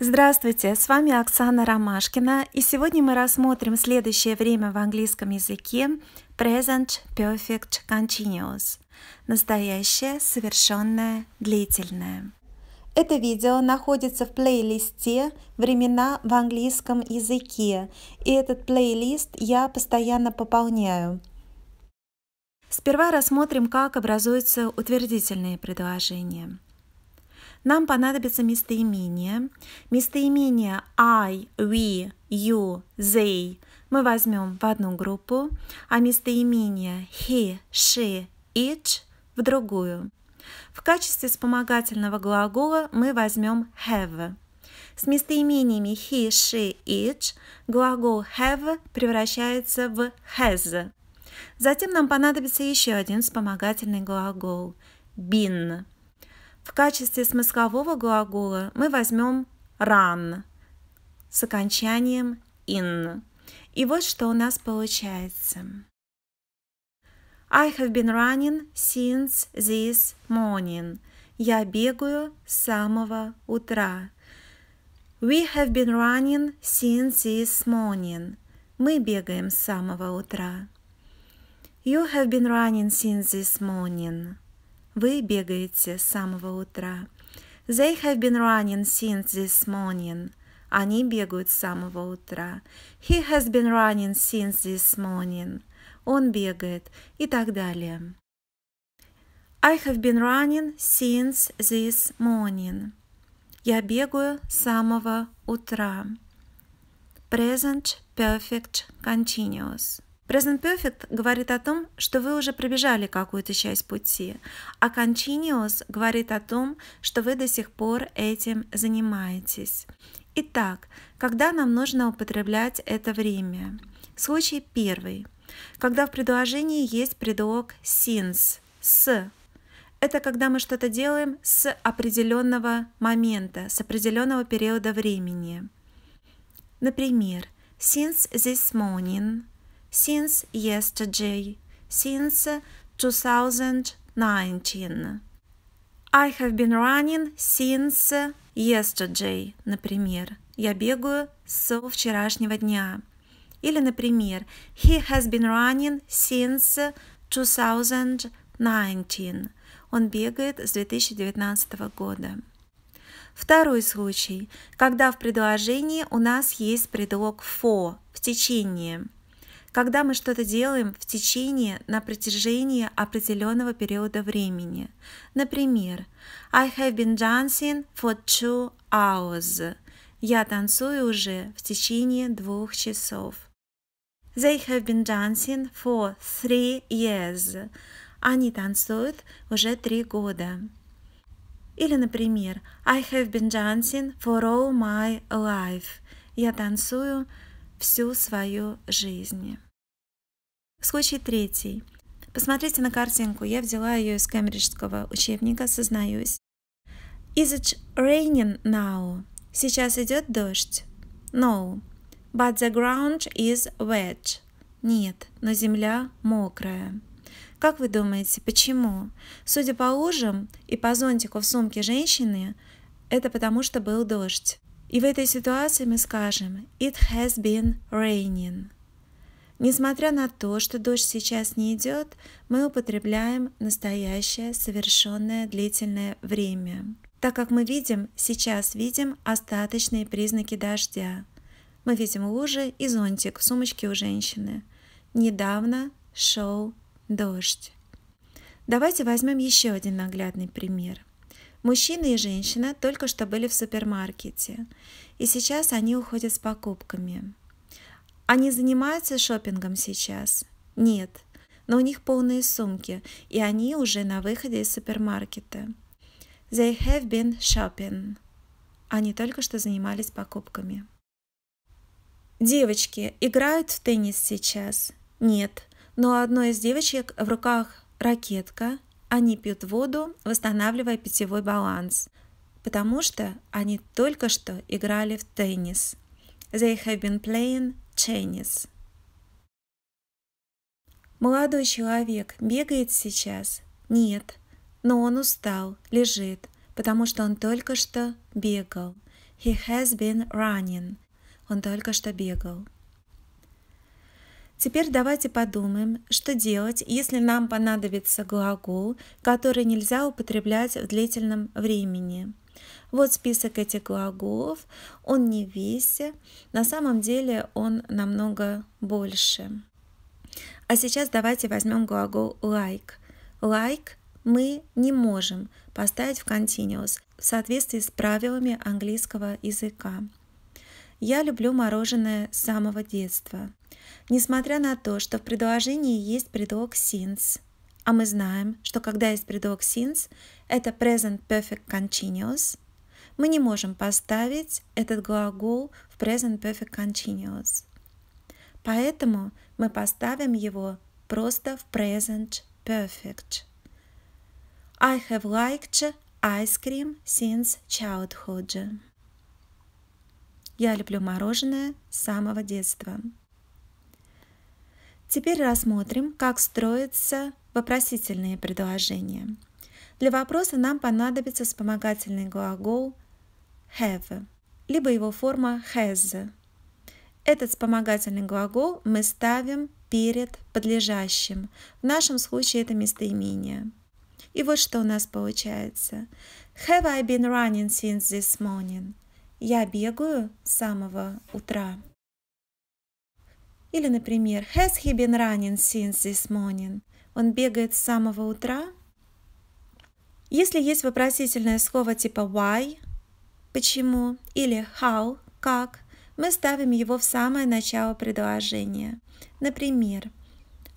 Здравствуйте, с вами Оксана Ромашкина, и сегодня мы рассмотрим следующее время в английском языке Present Perfect Continuous – настоящее, совершенное, длительное. Это видео находится в плейлисте «Времена в английском языке», и этот плейлист я постоянно пополняю. Сперва рассмотрим, как образуются утвердительные предложения – нам понадобится местоимение. Местоимение I, we, you, they мы возьмем в одну группу, а местоимение he, she, it в другую. В качестве вспомогательного глагола мы возьмем have. С местоимениями he, she, it глагол have превращается в has. Затем нам понадобится еще один вспомогательный глагол – been. В качестве смыслового глагола мы возьмем run с окончанием in. И вот что у нас получается. I have been running since this morning. Я бегаю с самого утра. We have been running since this morning. Мы бегаем с самого утра. You have been running since this morning. Вы бегаете с самого утра. They have been running since this morning. Они бегают с самого утра. He has been running since this morning. Он бегает и так далее. I have been running since this morning. Я бегаю с самого утра. Present Perfect Continuous. Present Perfect говорит о том, что вы уже пробежали какую-то часть пути, а Continuous говорит о том, что вы до сих пор этим занимаетесь. Итак, когда нам нужно употреблять это время? Случай первый. Когда в предложении есть предлог since – «с». Это когда мы что-то делаем с определенного момента, с определенного периода времени. Например, since this morning – since yesterday, since 2019. I have been running since yesterday, например. Я бегаю с вчерашнего дня. Или, например, he has been running since 2019. Он бегает с 2019 года. Второй случай, когда в предложении у нас есть предлог for в течение когда мы что-то делаем в течение на протяжении определенного периода времени. Например, I have been dancing for two hours. Я танцую уже в течение двух часов. They have been dancing for three years. Они танцуют уже три года. Или, например, I have been dancing for all my life. Я танцую всю свою жизнь. Случай третий. Посмотрите на картинку, я взяла ее из кембриджского учебника, сознаюсь. Is it raining now? Сейчас идет дождь. No. But the ground is wet. Нет, но земля мокрая. Как вы думаете, почему? Судя по лужам и по зонтику в сумке женщины, это потому что был дождь. И в этой ситуации мы скажем «It has been raining». Несмотря на то, что дождь сейчас не идет, мы употребляем настоящее, совершенное длительное время. Так как мы видим, сейчас видим остаточные признаки дождя. Мы видим лужи и зонтик в сумочке у женщины. Недавно шел дождь. Давайте возьмем еще один наглядный пример – Мужчина и женщина только что были в супермаркете, и сейчас они уходят с покупками. Они занимаются шопингом сейчас? Нет, но у них полные сумки, и они уже на выходе из супермаркета. They have been shopping. Они только что занимались покупками. Девочки играют в теннис сейчас? Нет, но у одной из девочек в руках ракетка, они пьют воду, восстанавливая питьевой баланс, потому что они только что играли в теннис. They have been playing tennis. Молодой человек бегает сейчас? Нет, но он устал, лежит, потому что он только что бегал. He has been running. Он только что бегал. Теперь давайте подумаем, что делать, если нам понадобится глагол, который нельзя употреблять в длительном времени. Вот список этих глаголов, он не весь, на самом деле он намного больше. А сейчас давайте возьмем глагол like. Like мы не можем поставить в continuous в соответствии с правилами английского языка. Я люблю мороженое с самого детства. Несмотря на то, что в предложении есть предлог since, а мы знаем, что когда есть предлог since, это present perfect continuous, мы не можем поставить этот глагол в present perfect continuous. Поэтому мы поставим его просто в present perfect. I have liked ice cream since childhood. Я люблю мороженое с самого детства. Теперь рассмотрим, как строятся вопросительные предложения. Для вопроса нам понадобится вспомогательный глагол have, либо его форма has. Этот вспомогательный глагол мы ставим перед подлежащим. В нашем случае это местоимение. И вот что у нас получается. Have I been running since this morning? Я бегаю с самого утра. Или, например, Has he been running since this morning? Он бегает с самого утра? Если есть вопросительное слово типа why, почему, или how, как, мы ставим его в самое начало предложения. Например,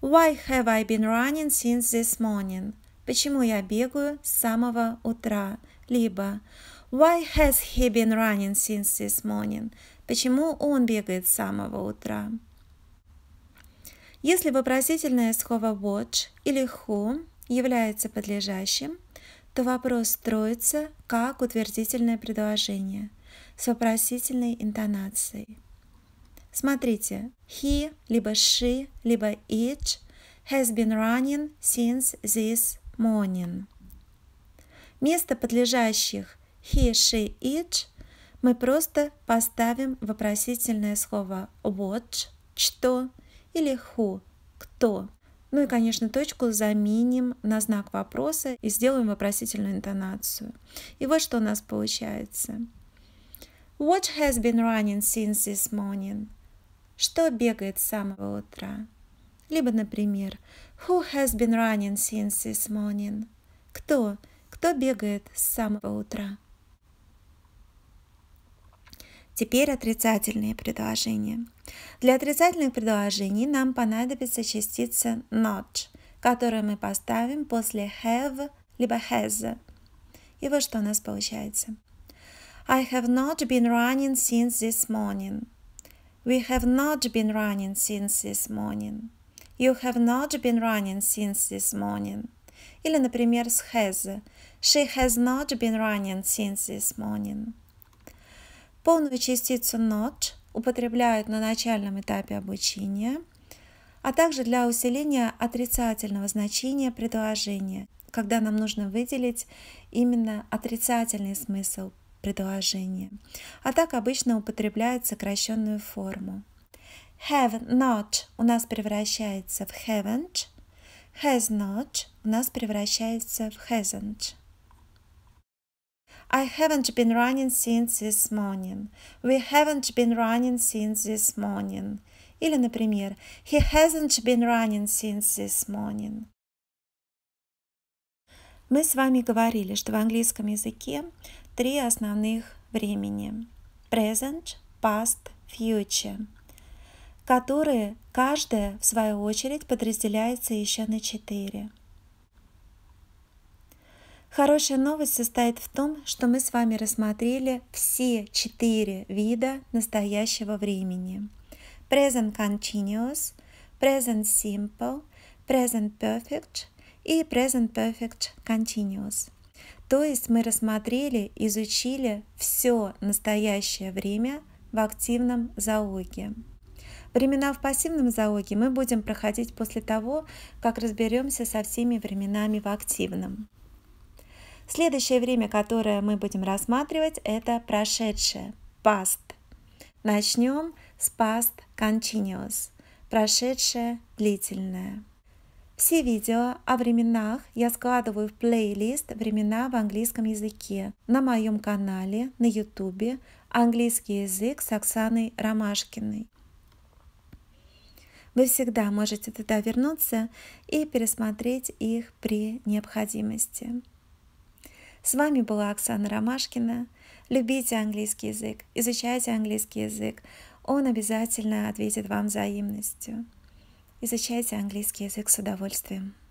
Why have I been running since this morning? Почему я бегаю с самого утра? Либо Why has he been running since this morning? Почему он бегает с самого утра? Если вопросительное слово watch или who является подлежащим, то вопрос строится как утвердительное предложение с вопросительной интонацией. Смотрите, he, либо she, либо it has been running since this morning. Место подлежащих he, she, it мы просто поставим вопросительное слово watch, что или who – кто. Ну и, конечно, точку заменим на знак вопроса и сделаем вопросительную интонацию. И вот что у нас получается. What has been running since this morning? Что бегает с самого утра? Либо, например, Who has been running since this morning? Кто? Кто бегает с самого утра? Теперь отрицательные предложения. Для отрицательных предложений нам понадобится частица not, которую мы поставим после have либо has. И вот что у нас получается. I have not been running since this morning. We have not been running since this morning. You have not been running since this morning. Или, например, с has. She has not been running since this morning. Полную частицу not употребляют на начальном этапе обучения, а также для усиления отрицательного значения предложения, когда нам нужно выделить именно отрицательный смысл предложения, а так обычно употребляют сокращенную форму. Have not у нас превращается в haven't, has not у нас превращается в hasn't. I haven't been running since this morning. We haven't been running since this morning. Или, например, He hasn't been running since this morning. Мы с вами говорили, что в английском языке три основных времени – present, past, future, которые каждая, в свою очередь, подразделяется еще на четыре – Хорошая новость состоит в том, что мы с вами рассмотрели все четыре вида настоящего времени. Present Continuous, Present Simple, Present Perfect и Present Perfect Continuous. То есть мы рассмотрели, изучили все настоящее время в активном залоге. Времена в пассивном залоге мы будем проходить после того, как разберемся со всеми временами в активном. Следующее время, которое мы будем рассматривать, это прошедшее, past. Начнем с past continuous, прошедшее длительное. Все видео о временах я складываю в плейлист «Времена в английском языке» на моем канале на YouTube «Английский язык» с Оксаной Ромашкиной. Вы всегда можете туда вернуться и пересмотреть их при необходимости. С вами была Оксана Ромашкина. Любите английский язык, изучайте английский язык. Он обязательно ответит вам взаимностью. Изучайте английский язык с удовольствием.